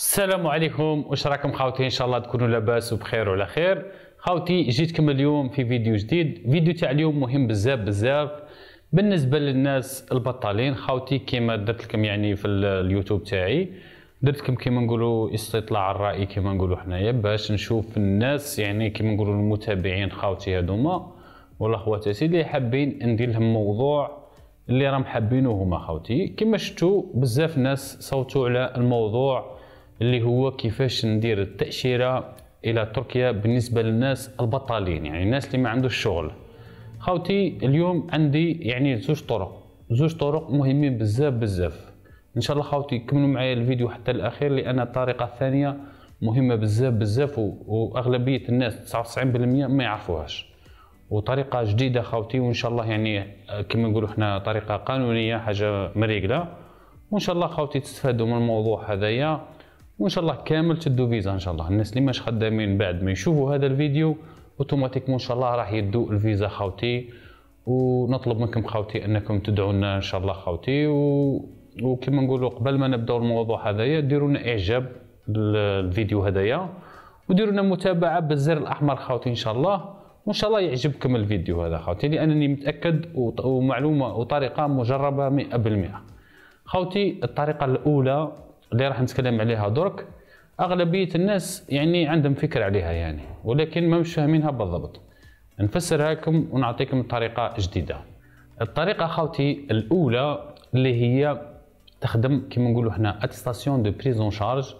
السلام عليكم واش راكم خاوتي ان شاء الله تكونوا لاباس وبخير وعلى خير خاوتي جيتكم اليوم في فيديو جديد فيديو تاع اليوم مهم بزاف بزاف بالنسبه للناس البطالين خاوتي كما درت لكم يعني في اليوتيوب تاعي درت لكم كيما نقولوا استطلاع الراي كيما نقولوا حنايا باش نشوف الناس يعني كيما نقولوا المتابعين خاوتي هذوما ولا خواتاتي اللي حابين ندير لهم موضوع اللي راهم حابينه هما خاوتي كما شفتوا بزاف ناس صوتوا على الموضوع اللي هو كيفاش ندير التاشيره الى تركيا بالنسبه للناس البطالين يعني الناس اللي ما عندوش شغل خوتي اليوم عندي يعني زوج طرق زوج طرق مهمين بزاف بزاف ان شاء الله خوتي كملوا معايا الفيديو حتى الاخير لان الطريقه الثانيه مهمه بزاف بزاف واغلبيه الناس 99% ما يعرفوهاش وطريقه جديده خوتي وان شاء الله يعني آه، كما نقولوا احنا طريقه قانونيه حاجه مريقله وان شاء الله خوتي تستفادوا من الموضوع هذايا وان شاء الله كامل تدو فيزا ان شاء الله الناس اللي مش خدامين بعد ما يشوفوا هذا الفيديو اوتوماتيكمون ان شاء الله راح يدو الفيزا خاوتي ونطلب منكم خاوتي انكم تدعونا ان شاء الله خاوتي و... وكما نقولوا قبل ما نبداو الموضوع هذايا ديروا لنا اعجاب الفيديو هذايا وديروا لنا متابعه بالزر الاحمر خاوتي ان شاء الله وان شاء الله يعجبكم الفيديو هذا خاوتي لانني متاكد ومعلومه وطريقه مجربه 100% خاوتي الطريقه الاولى اللي راح نتكلم عليها درك اغلبيه الناس يعني عندهم فكره عليها يعني ولكن ما مش فاهمينها بالضبط نفسرها لكم ونعطيكم طريقه جديده الطريقه خوتي الاولى اللي هي تخدم كما نقولوا هنا اتستاسيون دو بريزون شارج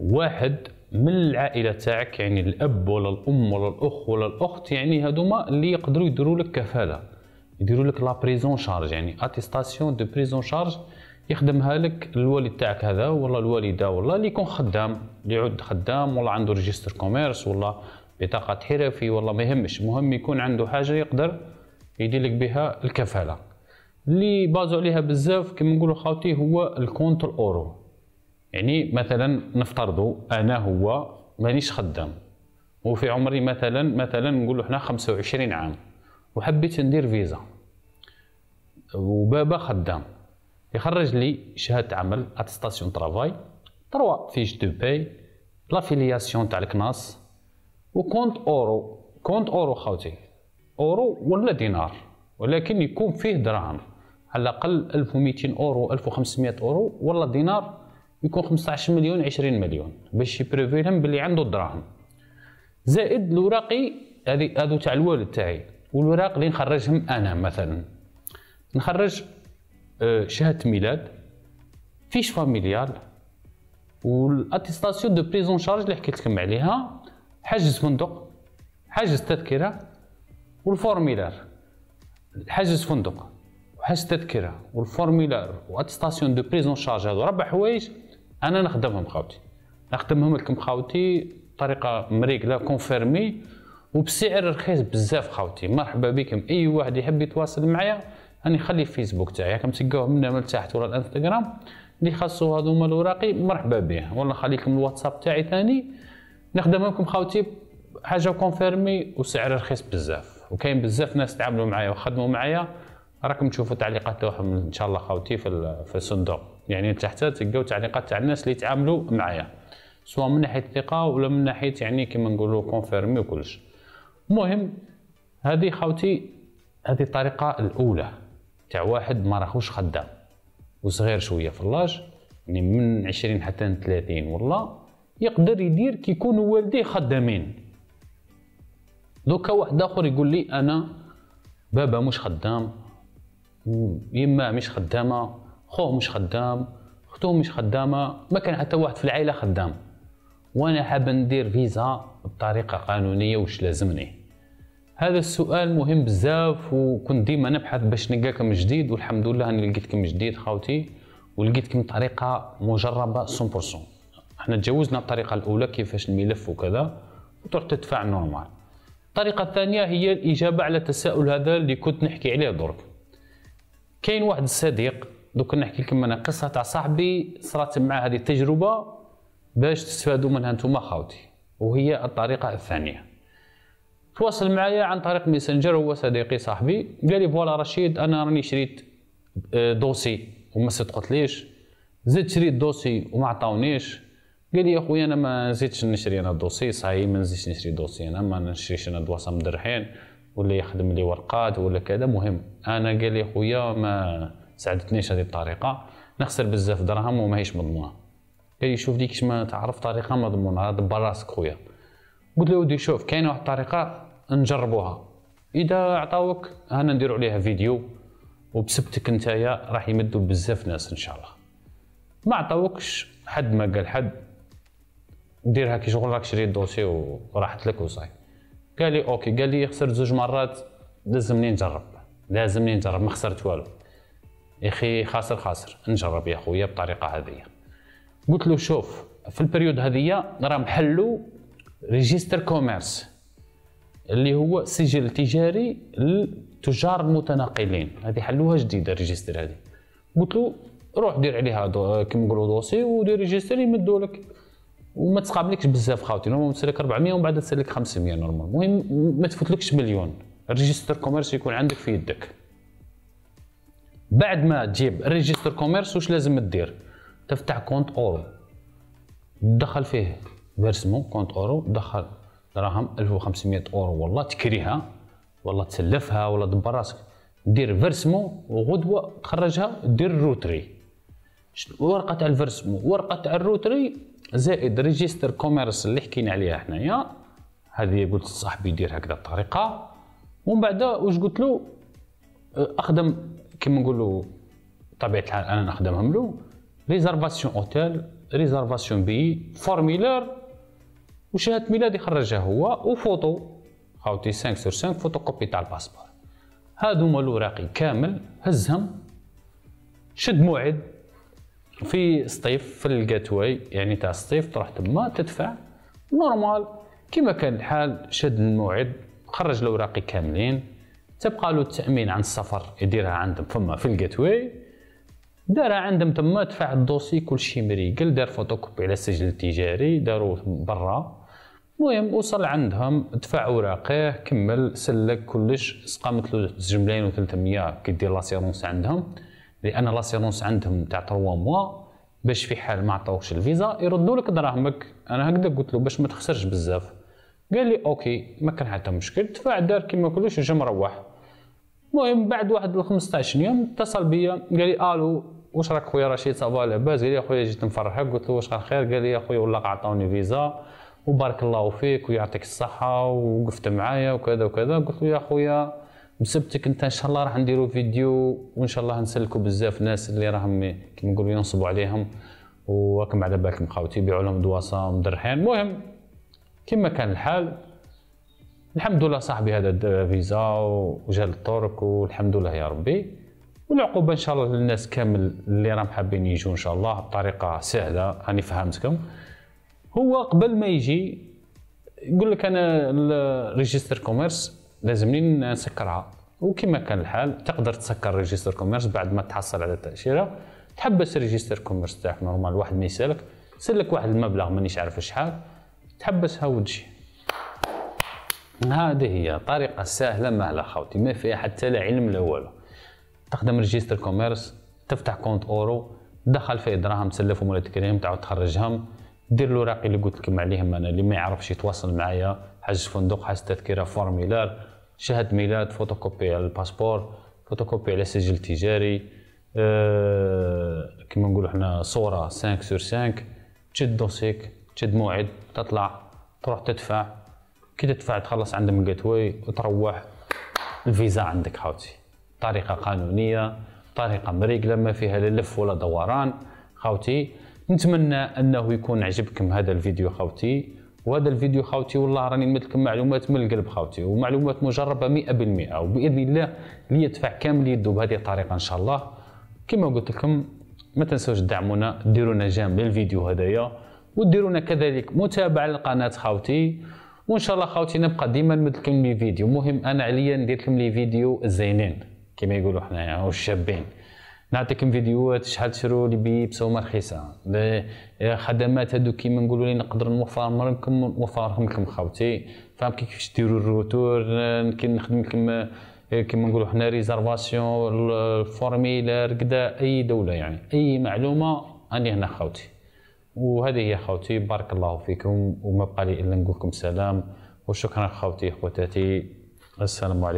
واحد من العائله تاعك يعني الاب ولا الام ولا الاخ ولا الاخت يعني هذوما اللي يقدروا يديروا لك كفاله يديروا لك لا بريزون شارج يعني اتستاسيون دو بريزون شارج يخدمها لك الوالد تاعك هذا ولا الوالده ولا اللي يكون خدام اللي يعود خدام ولا عنده ريجستر كوميرس ولا بطاقه حرفي ولا ما يهمش المهم يكون عنده حاجه يقدر يدير لك بها الكفاله اللي بازو عليها بزاف كما نقولوا خاوتي هو الكونت الاورو يعني مثلا نفترضوا انا هو مانيش خدام وفي عمري مثلا مثلا نقولوا حنا 25 عام وحبيت ندير فيزا وبابا خدام يخرج لي شهاده عمل اتستاسيون ترافاي تروا فيش دو باي لافيلياسيون تاع الكناس وكونت اورو كونت اورو خاوتي اورو ولا دينار ولكن يكون فيه دراهم على الاقل 1200 اورو 1500 اورو ولا دينار يكون 15 مليون 20 مليون باش يبروفي لهم بلي عنده الدراهم زائد الوراقي هذه هذو تاع الوالد تاعي والوراق اللي نخرجهم انا مثلا نخرج أه، شهاده ميلاد فيش فاميليال والاتيستاسيون دو بريزون شارج اللي حكيت لكم عليها حجز فندق حجز تذكره والفورميلار حجز فندق وحجز تذكره والفورميلار واتيستاسيون دو بريزون شارج هذو ربع حوايج انا نخدمهم خاوتي نخدمهم لكم خاوتي بطريقه مريقله كونفيرمي وبسعر رخيص بزاف خاوتي مرحبا بكم اي واحد يحب يتواصل معايا راني نخلي الفيسبوك تاعي راكم تلقاوه من تحت ولا الانستغرام اللي خاصو هذوما الوراقي مرحبا به ولا نخلي لكم الواتساب تاعي ثاني نخدم لكم خاوتي حاجه كونفيرمي وسعر رخيص بزاف وكاين بزاف ناس تعاملوا معايا وخدموا معايا راكم تشوفوا تعليقات تاعهم ان شاء الله خاوتي في في الصندوق يعني تحت تلقاو تعليقات تاع الناس اللي تعاملوا معايا سواء من ناحيه الثقه ولا من ناحيه يعني كيما نقولوا كونفيرمي وكلش المهم هذه خاوتي هذه الطريقه الاولى تاع واحد ما راهوش خدام وصغير شويه في اللاج يعني من 20 حتى 30 والله يقدر يدير كي يكونوا والديه خدامين دوكا واحد اخر يقول لي انا بابا مش خدام يما مش خدامه خوه مش خدام اختو مش خدامه ما كان حتى واحد في العائله خدام وانا حاب ندير فيزا بطريقه قانونيه واش لازمني هذا السؤال مهم بزاف وكنت ديما نبحث باش نلقاكم جديد والحمد لله اني لقيتكم جديد خاوتي ولقيتكم بطريقه مجربه 100% احنا تجاوزنا الطريقه الاولى كيفاش الملف وكذا وتروح تدفع نورمال الطريقه الثانيه هي الاجابه على التساؤل هذا اللي كنت نحكي عليه درك كاين واحد الصديق دوك نحكي لكم انا قصه تاع صاحبي صرات معاه هذه التجربه باش تستفادوا منها نتوما خاوتي وهي الطريقه الثانيه تواصل معايا عن طريق ميسنجر هو صديقي صاحبي قال لي فوالا رشيد انا راني شريت آه، دوسي وما صدقتليش زدت شريت دوسي وما عطاونيش قال لي يا خويا انا ما نزيدش نشري انا دوسي صاي ما نزيدش نشري دوسي انا ما نشريش انا دواسه مدرحين ولا يخدم لي ورقات ولا كذا مهم انا قال لي خويا ما ساعدتنيش هذه الطريقه نخسر بزاف دراهم وماهيش مضمونه قال لي شوف ديك ما تعرف طريقه مضمونه دبر راسك خويا قلت له ودي شوف كاينه واحد الطريقه نجربوها اذا عطاوك انا نديرو عليها فيديو وبسبتك نتايا راح يمدوا بزاف ناس ان شاء الله ما عطاوكش حد ما قال حد ديرها كي شغل راك شريت دوسي وراحت لك وصاي قال لي اوكي قال لي خسرت زوج مرات لازمني نجرب لازمني نجرب ما خسرت والو يا اخي خاسر خاسر نجرب يا خويا بالطريقه هذه قلت له شوف في البريود هذه راه محلو ريجيستر كوميرس اللي هو سجل تجاري للتجار المتناقلين هذه حلوها جديده الريجستر هذه قلت له روح دير عليها دو كيما نقولوا دوسي ودير ريجستر يمدوا لك وما تقابلكش بزاف خاوتي نورمالمون تسلك 400 ومن بعد تسلك 500 نورمال المهم ما تفوتلكش مليون ريجستر كوميرس يكون عندك في يدك بعد ما تجيب ريجستر كوميرس واش لازم دير تفتح كونت اورو دخل فيه فيرسمون كونت اورو دخل دراهم 1500 اورو والله تكريها والله تسلفها ولا دبر راسك دير فيرسمو وغدوه تخرجها دير روتري ورقه تاع الفيرسمو ورقه تاع الروتري زائد ريجيستر كوميرس اللي حكينا عليها حنايا هذه قلت لصاحبي دير هكذا الطريقه ومن بعد واش قلت له أه، اخدم كيما نقولوا طبيعه الحال انا نخدمهم له ريزرفاسيون اوتيل ريزرفاسيون بي فورميلار وشهاده ميلادي خرجها هو وفوتو خاوتي 5 سور 5 فوتو كوبي تاع الباسبور هادو هما الوراقي كامل هزهم شد موعد في سطيف في الجاتواي يعني تاع سطيف تروح تما تدفع نورمال كما كان الحال شد الموعد خرج الوراقي كاملين تبقى له التامين عن السفر يديرها عندهم فما في الجاتواي دارها عندهم تما دفع الدوسي كل شيء مريقل دار فوتوكوبي على السجل التجاري داروا برا المهم وصل عندهم دفع اوراقه كمل سلك كلش سقامت له جملين و 300 كي دير لاسيرونس عندهم لان لاسيرونس عندهم تاع 3 موا باش في حال ما عطاوكش الفيزا يردوا لك دراهمك انا هكذا قلت له باش ما تخسرش بزاف قال لي اوكي ما كان حتى مشكل دفع دار كيما كلش جا مروح المهم بعد واحد ال 15 يوم اتصل بيا قال لي الو واش راك خويا رشيد صافا لاباس قال لي خويا جيت نفرحك قلت له واش خير قال لي خويا والله عطاوني فيزا وبارك الله فيك ويعطيك الصحه ووقفت معايا وكذا وكذا قلت له يا خويا بسبتك انت ان شاء الله راح نديرو فيديو وان شاء الله نسلكوا بزاف ناس اللي راهم كيما نقولوا ينصبوا عليهم وكم على بالكم خاوتي يبيعوا لهم دواسه مدرحين المهم كما كان الحال الحمد لله صاحبي هذا فيزا وجا للترك والحمد لله يا ربي والعقوبه ان شاء الله للناس كامل اللي راهم حابين يجوا ان شاء الله بطريقه سهله راني فهمتكم هو قبل ما يجي يقول لك انا ريجستر كوميرس لازمني نسكرها وكما كان الحال تقدر تسكر ريجستر كوميرس بعد ما تحصل على التاشيره تحبس ريجستر كوميرس تاعك نورمال واحد ما يسالك سلك واحد المبلغ مانيش عارف شحال تحبسها وتجي هذه هي طريقه سهله مهله خوتي ما فيها حتى لا علم لا والو تخدم ريجستر كوميرس تفتح كونت اورو دخل فيه دراهم تسلفهم ولا تكريهم تعاود تخرجهم دير الاوراق اللي قلت لكم عليهم انا اللي ما يعرفش يتواصل معايا حجز فندق حجز تذكره فورميلار شهاده ميلاد فوتوكوبي على الباسبور فوتوكوبي على سجل تجاري أه كما نقولوا حنا صوره 5 سور 5 تشد دوسيك تشد موعد تطلع تروح تدفع كي تدفع تخلص عندهم القتوي وتروح الفيزا عندك خاوتي طريقه قانونيه طريقه مريقله ما فيها لا لف ولا دوران خاوتي نتمنى انه يكون عجبكم هذا الفيديو خوتي وهذا الفيديو خوتي والله راني نمد معلومات من القلب خوتي ومعلومات مجربه مئة بالمئة وباذن الله لي يدفع كامل يده بهذه الطريقه ان شاء الله كما قلت لكم ما تنسوش تدعمونا ديرونا جام للفيديو هذايا وديرونا كذلك متابعه للقناه خوتي وان شاء الله خوتي نبقى ديما نمد لي فيديو مهم انا عليا ندير لكم لي فيديو زينين كما يقولوا حنايا والشابين نعطيكم فيديوهات شحال تشرو لي بيبس هما رخيصه الخدمات آه، هادو كيما نقولوا لي نقدر نوفر لكم نوفرهم لكم خاوتي فاهم كيفاش ديروا الروتور آه، كي نخدم لكم آه، كيما نقولوا حنا ريزرفاسيون الفورميلار كدا اي دوله يعني اي معلومه اني هنا خاوتي وهذه هي خاوتي بارك الله فيكم وما بقى لي الا نقول لكم سلام وشكرا خاوتي خواتاتي السلام عليكم